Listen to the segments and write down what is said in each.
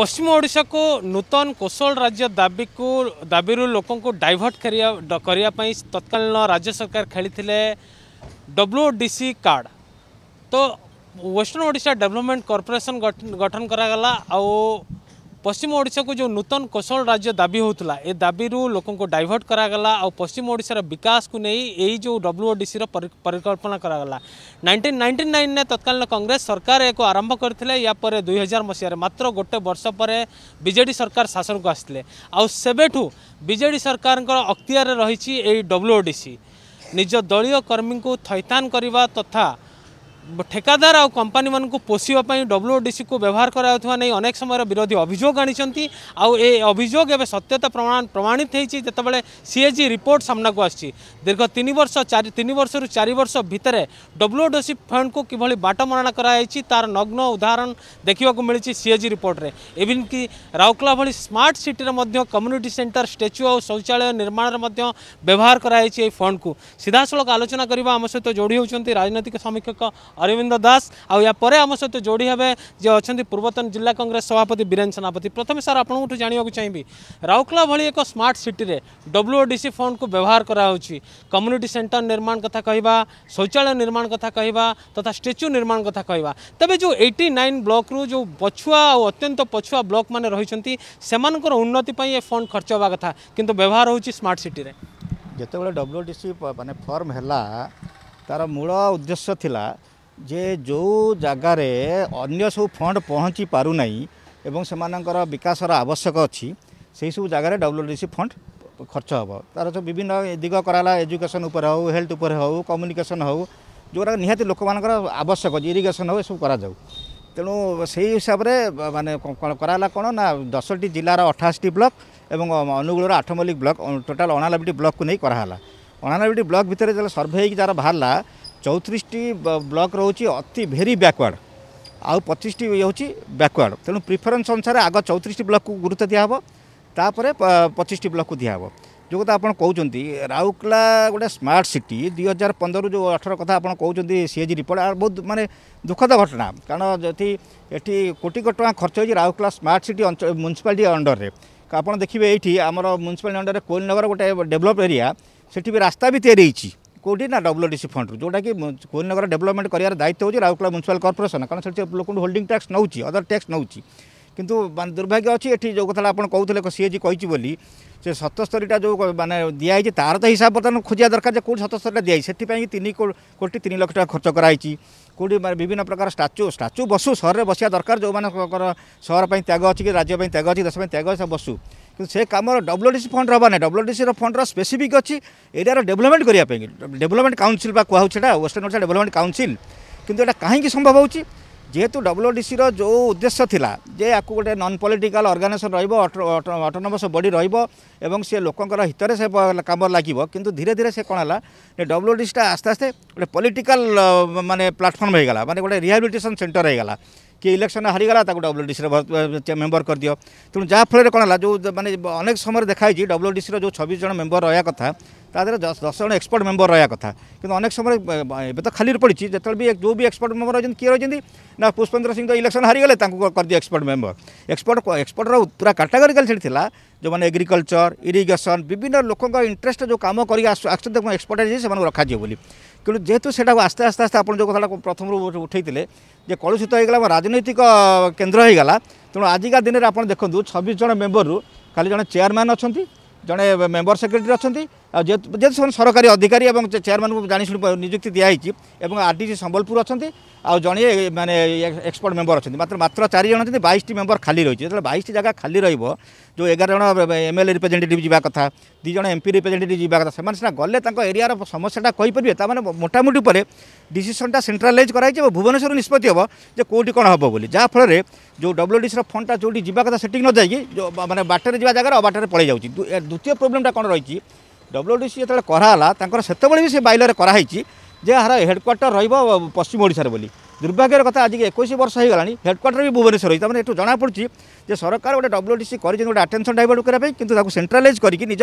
পশ্চিম ওড়শাকু নূতন কোশল রাজ্য দাবিকু দাবিরু লোকଙ୍କୁ ডাইভর্ট କରିବା ପାଇଁ ତତ୍କାଳୀନ ରାଜ୍ୟ ସରକାର ଖେଳିଥିଲେ ଡବ୍ଲ୍ୟୁଡିସି କାର୍ଡ଼ ତ ୱେଷ୍ଟର୍ଣ୍ଣ ଓଡ଼ିଶା ଡେଭଲପମେଣ୍ଟ କର୍ପୋରେସନ୍ ଗଠନ କରାଗଲା ଆଉ পশ্চিম ওড়শাকে যে নূতন কোশল রাজ্য দাবি হোলা এ দাবি লোক ডাইভর্ট করা আ পশ্চিম ওড়শার বিকাশ কু এই যে ডব্লুওডিসি পরিকল্পনা করা নাইনটিন নাইনটি নাইনে তৎকালীন কংগ্রেস সরকার একু আরম্ভ করে ইয়াপরে দুই হাজার মশায় মাত্র গোটে বর্ষ পরে বিজেডি সরকার শাসনকু আসলে আবেঠু বিজেডি সরকার অক্তিয়ারে রয়েছে এই ডব্লুওডিসি নিজ দলীয় কর্মী থইথান করা তথা ठेकादार आ कंपानी मूँ पोषापी डब्ल्यूडीसी को व्यवहार कराया अनेक समय विरोधी अभोग आनी अभोग एवं सत्यता प्रमाण प्रमाणित होते सीएजी रिपोर्ट सामना को आसी तीन वर्ष तीन वर्ष रु चार वर्ष भितर डब्ल्यूडीसी फंड को किभली बाटमरणा कराई तार नग्न उदाहरण देखा मिली सीएजी रिपोर्ट में इवन कि राउरकेला भाई smart city community centre statue और शौचालय निर्माण व्यवहार कराई फंड को सीधासल आलोचना करने आम सहित जोड़ी होती राजनैतिक समीक्षक अरविंद दास आपर आम सहित जोड़ी हे जे अच्छा पूर्वतन जिला कंग्रेस सभापति बीरेन सेनापति प्रथम सर आप जानवाक चाहिए राउरकला भाई एक smart city W DC fund को व्यवहार कराऊ सेन्टर निर्माण कथ कह शौचालय निर्माण कथा कह तथा स्टाच्यू निर्माण कथ कह तेज जो एट्टी नाइन ब्लक्रु जो पछुआ और अत्यंत पछुआ ब्लक मैंने रही उन्नतिपाई फंड खर्च होगा कथ कि व्यवहार होती स्मार्ट सिटी जो डब्ल्यू डीसी मान फर्म है तार मूल उद्देश्य थिला ଯେ ଯେଉଁ ଜାଗାରେ ଅନ୍ୟ ସବୁ ଫଣ୍ଡ ପହଞ୍ଚି ପାରୁନାହିଁ ଏବଂ ସେମାନଙ୍କର ବିକାଶର ଆବଶ୍ୟକ ଅଛି ସେହିସବୁ ଜାଗାରେ ଡବ୍ଲ୍ୟୁଡିସି ଫଣ୍ଡ ଖର୍ଚ୍ଚ ହେବ ତା'ର ସବୁ ବିଭିନ୍ନ ଦିଗ କରାହେଲା ଏଜୁକେସନ୍ ଉପରେ ହେଉ ହେଲ୍ଥ ଉପରେ ହେଉ କମ୍ୟୁନିକେସନ୍ ହେଉ ଯେଉଁଗୁଡ଼ାକ ନିହାତି ଲୋକମାନଙ୍କର ଆବଶ୍ୟକ ଇରିଗେସନ୍ ହେଉ ଏସବୁ କରାଯାଉ ତେଣୁ ସେହି ହିସାବରେ ମାନେ କରାହେଲା କ'ଣ ନା ଦଶଟି ଜିଲ୍ଲାର ଅଠାଅଶୀଟି ବ୍ଲକ୍ ଏବଂ ଅନୁଗୁଳର ଆଠମଲ୍ଲିକ ବ୍ଲକ୍ ଟୋଟାଲ୍ ଅଣାଲାବିଟି ବ୍ଲକ୍କୁ ନେଇ କରାହେଲା ଅଣାଲାବିଟି ବ୍ଲକ୍ ଭିତରେ ଯେତେବେଳେ ସର୍ଭେ ହେଇକି ଯାହାର ବାହାରିଲା চৌত্রিশটি ব্লক রয়েছে অতি ভেরি ব্যাকওয়ার্ড আউ পঁচিশটি হচ্ছে ব্যাকওয়ার্ড তেমন প্রিফরেন্স অনুসারে আগ চৌত্রিশটি ব্লকକୁ গুরুত্ব দিয়াহব তাপরে পঁচিশটি ব্লকକୁ দিয়াহব যে কথা আপনার কৌন রাউরকেলা গোটে স্মার্ট সিটি দুই হাজার পনেরু যে অঠর কথা আপনার কৌন সিএজি রিপোর্ট আর বহু মানে দুঃখদ ঘটনা কারণ যদি এটি কোটি কোটি টাকা খরচ হয়েছে রাউরকেলা স্মার্ট সিটি মুনিসিপালিটি অন্ডরে আপনার দেখবে এইটি আমার মুনিসিপালিটি অন্ডরে কোইলনগর গোটে ডেভেলপ এরিয়া সেটি বি রাস্তা বি তৈরি হয়েছে কোটি না ডব্লুডিসি ফন্ড্রু যেটাকি কোহিনগর ডেভেলপমেন্ট করার দায়িত্ব হচ্ছে রাউরকেলা মুনিসিপাল কর্পোরেসন কারণ সেটি লোক হোল্ডিং ট্যাক্স নেଉଛି অদর ট্যাক্স নেଉଛି কিন্তু মানে দুর্ভাগ্য অছি এটি যে কথাটা আপনার কৌলে সিএজি কইছি বলি সে সতস্তরীটা যে মানে দিয়া হয়েছে তার তো হিসাব বর্তমান খোঁজা দরকার যে কোটি সতস্তরীটা দিয়া হয়েছে সেপাই তিন কোটি তিন লক্ষ টাকা খরচ করা হয়েছে কোটি মানে বিভিন্ন প্রকার স্টাচু স্টাচু বসু সহরের বসিয়া দরকার যে সহর ত্যাগ অছি রাজ্য ত্যাগ অছি দেশ ত্যাগ অছে বসু କିନ୍ତୁ ସେ କାମର ଡବ୍ଲ୍ୟୁଡିସି ଫଣ୍ଡର ହେବା ନାହିଁ ଡବ୍ଲ୍ୟୁଡିସିର ଫଣ୍ଡର ସ୍ପେସିଫିକ୍ ଅଛି ଏରିଆର ଡେଭଲପମେଣ୍ଟ କରିବା ପାଇଁ ଡେଭଲପମେଣ୍ଟ କାଉନସିଲ୍ ବା କୁହାହେଉଛି ଏଇଟା ୱେଷ୍ଟର୍ଣ୍ଣ ଓଡ଼ିଶା ଡେଭଲପମେଣ୍ଟ କାଉନସିଲ୍ କିନ୍ତୁ ଏଇଟା କାହିଁକି ସମ୍ଭବ ହେଉଛି ଯେହେତୁ ଡବ୍ଲ୍ୟୁଡିସିର ଯେଉଁ ଉଦ୍ଦେଶ୍ୟ ଥିଲା ଯେ ଆକୁ ଗୋଟେ ନନ୍ ପଲିଟିକାଲ ଅର୍ଗାନାଇଜେସନ୍ ରହିବ ଅଟୋନମସ୍ ବଡ଼ି ରହିବ ଏବଂ ସେ ଲୋକଙ୍କର ହିତରେ ସେ କାମ ଲାଗିବ କିନ୍ତୁ ଧୀରେ ଧୀରେ ସେ କ'ଣ ହେଲା ଡବ୍ଲ୍ୟୁଡିସିଟା ଆସ୍ତେ ଆସ୍ତେ ଗୋଟେ ପଲିଟିକାଲ ମାନେ ପ୍ଲାଟଫର୍ମ ହୋଇଗଲା ମାନେ ଗୋଟେ ରିହାବିଲିଟେସନ୍ ସେଣ୍ଟର ହୋଇଗଲା किए इलेक्शन हारीगला गोटे डब्ल्यू डी मेम्बर कर दियो तेणु फल कौन है जो मानते अनेक समय देखाई डब्ल्यू डी जो छब्बीस जन मेम्बर रहा कथा तादेव दस जन एक्सपर्ट मेम्बर रहा कथ कि अनेक समय ए खाली पड़ी जो भी जो भी एक्सपर्ट मेम्बर रही किए रही ना पुष्पेन्द्र सिंह तो इलेक्शन हारीगले कर दिए एक्सपर्ट मेम्बर एक्सपर्ट एक्सपर्टर पूरा काटागोरिकल से जो मैंने एग्रिकलचर इरीगेशन विभिन्न लोक इंटरेस्ट जो कम कर आसपर्टाइज से रखा बोली কিন্তু যেহেতু সেটা আস্তে আস্তে আস্তে আপনার যে কথাটা প্রথমর উঠাইলে যে কলুষিত হয়ে গেল রাজনৈতিক কেন্দ্র হয়ে গেল তেমন আজিকা দিনের আপনার দেখুন ছবিশ জন মেম্বর খালি জন চেয়ারম্যান অনেক জন মেম্বর সেক্রেটারি অনেক যেহেতু সে সরকারি অধিকারী এবং চেয়ারম্যান জাশুনি নিযুক্তি দিয়াহয়ি এবং আরডিসি সম্বলপুর অনেক জনে মানে এক্সপর্ট মেম্বর অনেক মাত্র মাত্র চারিজন অনেক বাইশটি মেম্বর খালি রয়েছে যেত বাইশটি জায়গা খালি রহব যে এগার জন এমএলএ রিপ্রেজেটেটিভ যা কথা দুই জন এমপি রিপ্রেজেটেটিভ যা কথা সে সিনা গলে তাঁর এরিয়ার সমস্যাটা কইপারে তার মানে মোটামুটি পরে ডিসিশনটা সেন্ট্রালাইজ করা হয়েছে এবং ভুবনেশ্বর নিষ্পতি হব যে কোটি কোণ হব বলে যা ফলে যে ডব্লুডিসির ফন্ডটা যেটি যা কথা সেটি নযাই মানে বাটরে যা জায়গার অবাটরে পড়ে যাচ্ছে দ্বিতীয় প্রোবলেমটা কোণ রয়েছে ডব্ଲ୍ୟୁଡିସି ଯେତେବେଳେ କରାହେଲା ତାଙ୍କର ସେତେବେଳେ ବି ସେ ବାଇଲରେ କରାହେଇଛି ଯେ ଏହାର ହେଡ଼କ୍ୱାର୍ଟର ରହିବ ପଶ୍ଚିମ ଓଡ଼ିଶାରେ ବୋଲି ଦୁର୍ଭାଗ୍ୟର କଥା ଆଜିକି ଏକୋଇଶ ବର୍ଷ ହୋଇଗଲାଣି ହେଡ଼କ୍ୱାର୍ଟର ବି ଭୁବନେଶ୍ୱର ରହିଛି ତାମାନେ ଏଠୁ ଜଣାପଡ଼ୁଛି যে সরকার গোটে ডব্লু ডিসি করেছেন গোটে আটেনশন ডাইভর্ট করা কিন্তু তাকে সেন্ট্রালাইজ করি নিজ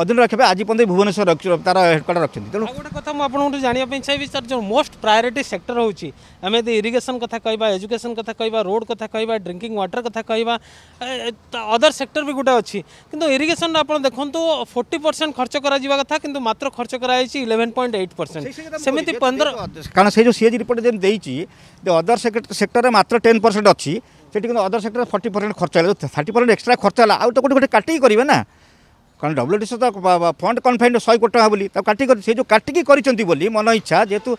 অধীন রাখবে আজ পর্যন্ত ভুবনেশ্বর তার হেডকোয়ার্টার রাখছেন তেমন গোটে কথা মু আপনার জাঁয়া চাইবি স্যার যে মোস্ট প্রায়োরিটি সেক্টর হচ্ছে আমি যদি ইরিগেশন কথা কহবা এজুকেশন কথা কহবা রোড কথা কহবা ড্রিঙ্কিং ওয়াটার কথা কহবা অদর সেক্টর বি গোটে অছি কিন্তু ইরিগেশন আপনার দেখুন ফোর্টি পরসেন্ট খরচ করা কথা কিন্তু মাত্র খরচ করা হয়েছে ইলেভেন পয়েন্ট এইট পরসেন্ট সেমিতি পনেরো কারণ সেই যে সিএজি রিপোর্ট যেমন দিয়েছি যে অদর সেক্টরে মাত্র টেন পরসেন্ট অছি সেটি কিন্তু অদর সেক্টরে ফর্টি পরসেন্ট খরচ হলো থার্টি পরসেন্ট এক্সট্রা খরচ হল আউ তো গোটে গোটে কাটিকি করবে না কারণ ডব্লুডিসি তো ফন্ড কনফাইন্ড শহে কোটি টাকা বলি তা কাটিকি সে যে কাটিকি করছেন বলে মন ইচ্ছা যেহেতু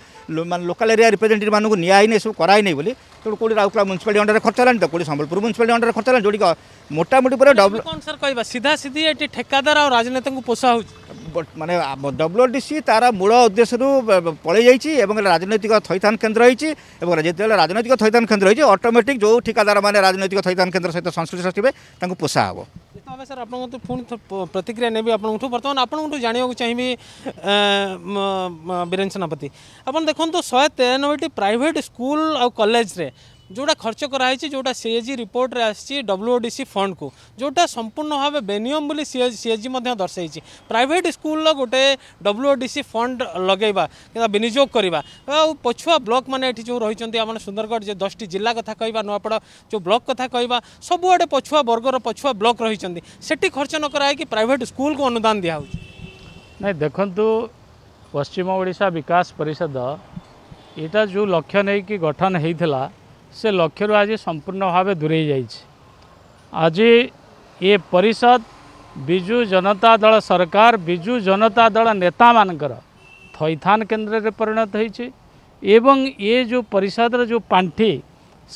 লোকাল এরিয়া রিপ্রেজেটেটিভ মানুষ নিয়া হয়নি এসব করা হয়নি বলে তো কোটি রাউরকেলা মুনিসিপালিটি অন্ডারে খরচ হলানি তো কোটি সম্বলপুর মুনিসিপালিটি অন্ডারে খরচ হলানি যেটি মোটামুটি পুরো ডব্লু কোন স্যার কহবা সিধা সিধি এটি ঠেকাদার আর রাজনেতা পোষা হচ্ছে মানে ডବ୍ଲ୍ୟୁଡିସି ତାର ମୂଳ ଉଦ୍ଦେଶ୍ୟରୁ ପଳେଇ ଯାଇଛି ଏବଂ ରାଜନୈତିକ ଥଇଥାନ କେନ୍ଦ୍ର ହୋଇଛି ଏବଂ ଯେତେବେଳେ ରାଜନୈତିକ ଥଇଥାନ କେନ୍ଦ୍ର ହୋଇଛି ଅଟୋମେଟିକ୍ ଯେଉଁ ଠିକାଦାରମାନେ ରାଜନୈତିକ ଥଇଥାନ କେନ୍ଦ୍ର ସହିତ ସଂଶ୍ଳିଷ୍ଟ ଥିବେ ତାଙ୍କୁ ପୋଷା ହେବ ଭାବେ ସାର୍ ଆପଣଙ୍କୁ ପୁଣି ପ୍ରତିକ୍ରିୟା ନେବି ଆପଣଙ୍କଠୁ ବର୍ତ୍ତମାନ ଆପଣଙ୍କଠୁ ଜାଣିବାକୁ ଚାହିଁବି ବୀରେନ୍ ସେନାପତି ଆପଣ ଦେଖନ୍ତୁ ଶହେ ତେୟାନବେଟି ପ୍ରାଇଭେଟ୍ ସ୍କୁଲ ଆଉ କଲେଜରେ ଯେଉଁଟା ଖର୍ଚ୍ଚ କରାହେଇଛି ଯେଉଁଟା ସିଏଜି ରିପୋର୍ଟରେ ଆସିଛି ଡବ୍ଲ୍ୟୁଓଡ଼ିସି ଫଣ୍ଡକୁ ଯେଉଁଟା ସମ୍ପୂର୍ଣ୍ଣ ଭାବେ ବେନିୟମ ବୋଲି ସିଏଜି ମଧ୍ୟ ଦର୍ଶାଇଛି ପ୍ରାଇଭେଟ୍ ସ୍କୁଲର ଗୋଟେ ଡବ୍ଲ୍ୟୁଓଡ଼ିସି ଫଣ୍ଡ ଲଗାଇବା କିମ୍ବା ବିନିଯୋଗ କରିବା ଆଉ ପଛୁଆ ବ୍ଲକମାନେ ଏଠି ଯେଉଁ ରହିଛନ୍ତି ଆମର ସୁନ୍ଦରଗଡ଼ ଯେ ଦଶଟି ଜିଲ୍ଲା କଥା କହିବା ନୂଆପଡ଼ା ଯେଉଁ ବ୍ଲକ କଥା କହିବା ସବୁଆଡ଼େ ପଛୁଆ ବର୍ଗର ପଛୁଆ ବ୍ଲକ ରହିଛନ୍ତି ସେଠି ଖର୍ଚ୍ଚ ନ କରାହେଇକି ପ୍ରାଇଭେଟ୍ ସ୍କୁଲକୁ ଅନୁଦାନ ଦିଆହେଉଛି ନାଇଁ ଦେଖନ୍ତୁ ପଶ୍ଚିମ ଓଡ଼ିଶା ବିକାଶ ପରିଷଦ ଏଇଟା ଯେଉଁ ଲକ୍ଷ୍ୟ ନେଇକି ଗଠନ ହେଇଥିଲା ସେ ଲକ୍ଷ୍ୟରୁ ଆଜି ସମ୍ପୂର୍ଣ୍ଣ ଭାବେ ଦୂରେଇ ଯାଇଛି ଆଜି ଏ ପରିଷଦ ବିଜୁ ଜନତା ଦଳ ସରକାର ବିଜୁ ଜନତା ଦଳ ନେତାମାନଙ୍କର ଥଇଥାନ କେନ୍ଦ୍ରରେ ପରିଣତ ହୋଇଛି ଏବଂ ଏ ଯେଉଁ ପରିଷଦର ଯେଉଁ ପାଣ୍ଠି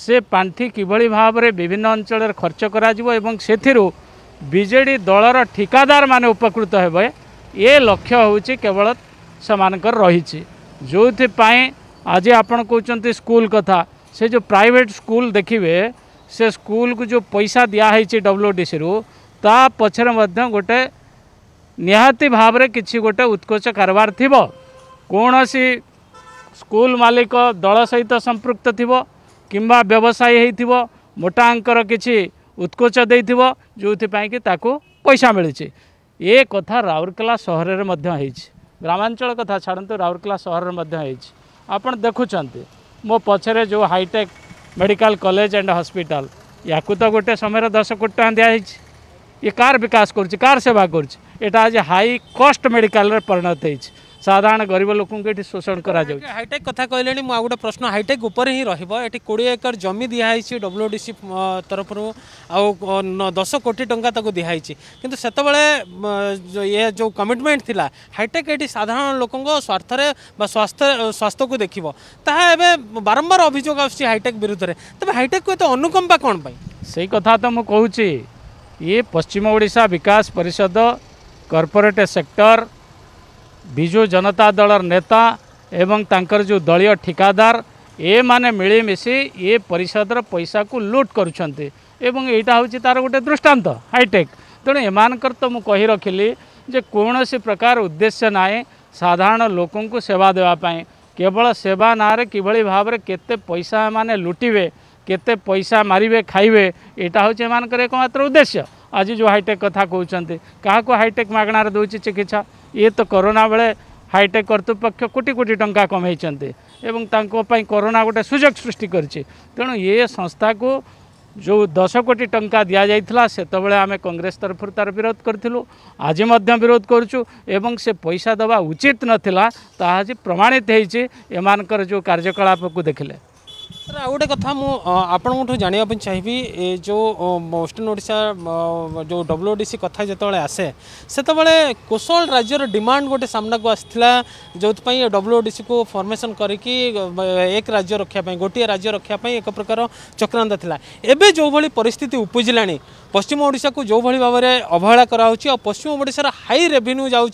ସେ ପାଣ୍ଠି କିଭଳି ଭାବରେ ବିଭିନ୍ନ ଅଞ୍ଚଳରେ ଖର୍ଚ୍ଚ କରାଯିବ ଏବଂ ସେଥିରୁ ବିଜେଡ଼ି ଦଳର ଠିକାଦାରମାନେ ଉପକୃତ ହେବେ ଏ ଲକ୍ଷ୍ୟ ହେଉଛି କେବଳ ସେମାନଙ୍କର ରହିଛି ଯେଉଁଥିପାଇଁ ଆଜି ଆପଣ କହୁଛନ୍ତି ସ୍କୁଲ କଥା से जो प्राइवेट स्कूल देखिए से स्कूल को जो पैसा दिखाई डब्ल्यूडीसी ता पछरे गोटे निहाती भाव में किसी गोटे उत्कोच कारबार थी कौन सी स्कूल मालिक दल सहित संपृक्त थी कि व्यवसायी हो मोटा अंकर उत्कोच दे जो कि पैसा मिली ये कथा राउरकेला सहर में ग्रामांचल कथा छाड़ू राउरकेला सहर में आप देखुंट मो पचरे जो hi tech medical college and hospital या तो गोटे समय दस कोटी टाँग दिखाई ये कार विकास कर सेवा करा आज हाई कॉस्ट मेडिकल परिणत हो ସାଧାରଣ ଗରିବ ଲୋକଙ୍କୁ ଏଠି ଶୋଷଣ କରାଯାଉଛି ହାଇଟେକ୍ କଥା କହିଲେଣି ମୁଁ ଆଉ ଗୋଟେ ପ୍ରଶ୍ନ ହାଇଟେକ୍ ଉପରେ ହିଁ ରହିବ ଏଠି କୋଡ଼ିଏ ଏକର ଜମି ଦିଆହେଇଛି ଡବ୍ଲ୍ୟୁଡିସି ତରଫରୁ ଆଉ ଦଶ କୋଟି ଟଙ୍କା ତାକୁ ଦିଆହେଇଛି କିନ୍ତୁ ସେତେବେଳେ ଇଏ ଯେଉଁ କମିଟମେଣ୍ଟ ଥିଲା ହାଇଟେକ୍ ଏଠି ସାଧାରଣ ଲୋକଙ୍କ ସ୍ୱାର୍ଥରେ ବା ସ୍ୱାସ୍ଥ୍ୟ ସ୍ୱାସ୍ଥ୍ୟକୁ ଦେଖିବ ତାହା ଏବେ ବାରମ୍ବାର ଅଭିଯୋଗ ଆସୁଛି ହାଇଟେକ୍ ବିରୁଦ୍ଧରେ ତେବେ ହାଇଟେକ୍କୁ ଏତେ ଅନୁକମ୍ପା କ'ଣ ପାଇଁ ସେଇ କଥା ତ ମୁଁ କହୁଛି ଇଏ ପଶ୍ଚିମ ଓଡ଼ିଶା ବିକାଶ ପରିଷଦ କର୍ପୋରେଟ୍ ସେକ୍ଟର ବିଜୁ ଜନତା ଦଳର ନେତା ଏବଂ ତାଙ୍କର ଯେଉଁ ଦଳୀୟ ଠିକାଦାର ଏମାନେ ମିଳିମିଶି ଏ ପରିଷଦର ପଇସାକୁ ଲୁଟ୍ କରୁଛନ୍ତି ଏବଂ ଏଇଟା ହେଉଛି ତା'ର ଗୋଟେ ଦୃଷ୍ଟାନ୍ତ ହାଇଟେକ୍ ତେଣୁ ଏମାନଙ୍କର ତ ମୁଁ କହି ରଖିଲି ଯେ କୌଣସି ପ୍ରକାର ଉଦ୍ଦେଶ୍ୟ ନାହିଁ ସାଧାରଣ ଲୋକଙ୍କୁ ସେବା ଦେବା ପାଇଁ କେବଳ ସେବା ନାଁରେ କିଭଳି ଭାବରେ କେତେ ପଇସା ଏମାନେ ଲୁଟିବେ କେତେ ପଇସା ମାରିବେ ଖାଇବେ ଏଇଟା ହେଉଛି ଏମାନଙ୍କର ଏକମାତ୍ର ଉଦ୍ଦେଶ୍ୟ ଆଜି ଯେଉଁ ହାଇଟେକ୍ କଥା କହୁଛନ୍ତି କାହାକୁ ହାଇଟେକ୍ ମାଗଣାରେ ଦେଉଛି ଚିକିତ୍ସା ଇଏ ତ କରୋନା ବେଳେ ହାଇଟେକ୍ କର୍ତ୍ତୃପକ୍ଷ କୋଟି କୋଟି ଟଙ୍କା କମେଇଛନ୍ତି ଏବଂ ତାଙ୍କ ପାଇଁ କରୋନା ଗୋଟେ ସୁଯୋଗ ସୃଷ୍ଟି କରିଛି ତେଣୁ ଏ ସଂସ୍ଥାକୁ ଯେଉଁ ଦଶ କୋଟି ଟଙ୍କା ଦିଆଯାଇଥିଲା ସେତେବେଳେ ଆମେ କଂଗ୍ରେସ ତରଫରୁ ତା'ର ବିରୋଧ କରିଥିଲୁ ଆଜି ମଧ୍ୟ ବିରୋଧ କରୁଛୁ ଏବଂ ସେ ପଇସା ଦେବା ଉଚିତ ନଥିଲା ତାହା ଆଜି ପ୍ରମାଣିତ ହେଇଛି ଏମାନଙ୍କର ଯେଉଁ କାର୍ଯ୍ୟକଳାପକୁ ଦେଖିଲେ आ आउ गोटे कथा मुझे जानवाप चाहिए ए जो वेस्टर्ण ओडा जो डब्ल्यू डी सी कथा जिते आसे से कौशल राज्यर डिमांड गोटे सामना को आसला जो डब्ल्यू डी सी को फर्मेसन कर एक राज्य रखापी गोटे राज्य रखापी एक प्रकार चक्रांत था एवं जो भाई परिस्थिति उपजिला पश्चिम ओडा को जो भाई भाव में अवहेला कराँ पश्चिम ओडार हाई रेभिन्यू जा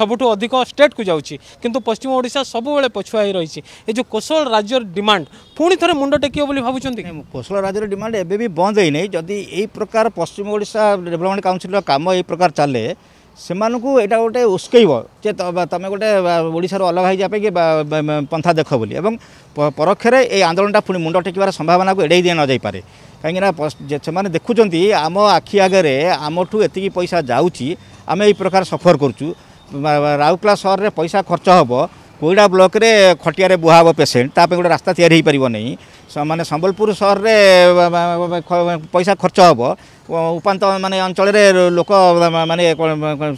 सबुठ अधिक स्टेट को जाऊँ कि पश्चिम ओडा सब पछुआ ही रही है ये जो कौशल राज्यर डिमाण पुणी ଉପରେ ମୁଣ୍ଡ ଟେକିବ ବୋଲି ଭାବୁଛନ୍ତି କୋଶଳ ରାଜ୍ୟର ଡିମାଣ୍ଡ ଏବେ ବି ବନ୍ଦ ହେଇନି ଯଦି ଏହି ପ୍ରକାର ପଶ୍ଚିମ ଓଡ଼ିଶା ଡେଭଲପମେଣ୍ଟ କାଉନସିଲ୍ର କାମ ଏହି ପ୍ରକାର ଚାଲେ ସେମାନଙ୍କୁ ଏଇଟା ଗୋଟେ ଉସ୍କେଇବ ଯେ ତମେ ଗୋଟେ ଓଡ଼ିଶାରୁ ଅଲଗା ହେଇଯିବା ପାଇଁ କି ପନ୍ଥା ଦେଖ ବୋଲି ଏବଂ ପରୋକ୍ଷରେ ଏଇ ଆନ୍ଦୋଳନଟା ପୁଣି ମୁଣ୍ଡ ଟେକିବାର ସମ୍ଭାବନାକୁ ଏଡ଼େଇ ଦିଆ ନଯାଇପାରେ କାହିଁକିନା ସେମାନେ ଦେଖୁଛନ୍ତି ଆମ ଆଖି ଆଗରେ ଆମଠୁ ଏତିକି ପଇସା ଯାଉଛି ଆମେ ଏହି ପ୍ରକାର ସଫର କରୁଛୁ ରାଉରକେଲା ସହରରେ ପଇସା ଖର୍ଚ୍ଚ ହେବ କୋଇଡ଼ା ବ୍ଲକରେ ଖଟିଆରେ ବୁହା ହେବ ପେସେଣ୍ଟ ତା ପାଇଁ ଗୋଟେ ରାସ୍ତା ତିଆରି ହୋଇପାରିବନି ମାନେ ସମ୍ବଲପୁର ସହରରେ ପଇସା ଖର୍ଚ୍ଚ ହେବ ଉପାନ୍ତ ମାନେ ଅଞ୍ଚଳରେ ଲୋକ ମାନେ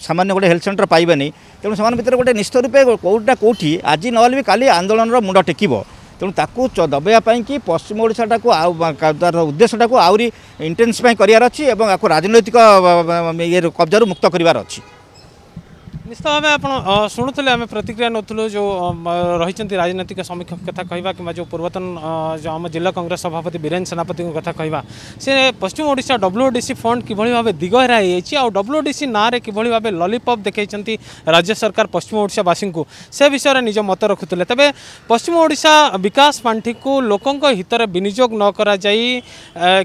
ସାମାନ୍ୟ ଗୋଟେ ହେଲ୍ଥ ସେଣ୍ଟର ପାଇବେନି ତେଣୁ ସେମାନଙ୍କ ଭିତରେ ଗୋଟେ ନିଶ୍ଚିତ ରୂପେ କେଉଁଟା କେଉଁଠି ଆଜି ନହେଲେ ବି କାଲି ଆନ୍ଦୋଳନର ମୁଣ୍ଡ ଟେକିବ ତେଣୁ ତାକୁ ଦବାଇବା ପାଇଁକି ପଶ୍ଚିମ ଓଡ଼ିଶାଟାକୁ ଆଉ ତା'ର ଉଦ୍ଦେଶ୍ୟଟାକୁ ଆହୁରି ଇଣ୍ଟେନ୍ସ ପାଇଁ କରିବାର ଅଛି ଏବଂ ଆକୁ ରାଜନୈତିକ ଇଏ କବ୍ଜାରୁ ମୁକ୍ତ କରିବାର ଅଛି ନିଶ୍ଚୟ ଆମେ ଆପଣ ଶୁଣୁଥିଲେ ଆମେ ପ୍ରତିକ୍ରିୟା ନେଉଥିଲୁ ଯେଉଁ ରହିଛନ୍ତି ରାଜନୈତିକ ସମୀକ୍ଷକ କଥା କହିବା କିମ୍ବା ଯେଉଁ ପୂର୍ବତନ ଯେଉଁ ଆମ ଜିଲ୍ଲା କଂଗ୍ରେସ ସଭାପତି ବୀରେନ ସେନାପତିଙ୍କ କଥା କହିବା ସେ ପଶ୍ଚିମ ଓଡ଼ିଶା ଡବ୍ଲ୍ୟୁଡିସି ଫଣ୍ଡ କିଭଳି ଭାବେ ଦିଗହେରା ହେଇଯାଇଛି ଆଉ ଡବ୍ଲ୍ୟୁଡିସି ନାଁରେ କିଭଳି ଭାବେ ଲଲିପପ୍ ଦେଖାଇଛନ୍ତି ରାଜ୍ୟ ସରକାର ପଶ୍ଚିମ ଓଡ଼ିଶାବାସୀଙ୍କୁ ସେ ବିଷୟରେ ନିଜ ମତ ରଖୁଥିଲେ ତେବେ ପଶ୍ଚିମ ଓଡ଼ିଶା ବିକାଶ ପାଣ୍ଠିକୁ ଲୋକଙ୍କ ହିତରେ ବିନିଯୋଗ ନ କରାଯାଇ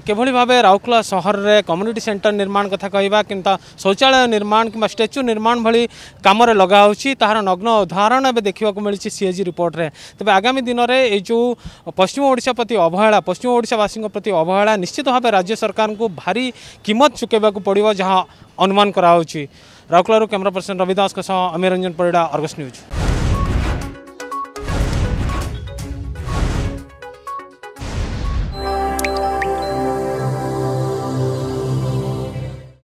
କିଭଳି ଭାବେ ରାଉରକେଲା ସହରରେ କମ୍ୟୁନିଟି ସେଣ୍ଟର ନିର୍ମାଣ କଥା କହିବା କିମ୍ବା ଶୌଚାଳୟ ନିର୍ମାଣ କିମ୍ବା ଷ୍ଟାଚ୍ୟୁ ନିର୍ମାଣ ଭଳି कम लगा तहार नग्न उदाहरण एवं देखा मिली सी एजी रिपोर्ट में तेज आगामी दिन में ये जो पश्चिम ओडा प्रति अवहेला पश्चिम ओडावासी प्रति अवहेला निश्चित भाव राज्य सरकार को भारी किमत चुके पड़ो जहाँ अनुमान कराऊ राउरकलू कैमेरा पर्सन रविदास दास अमीर रंजन पड़ा अर्गस न्यूज़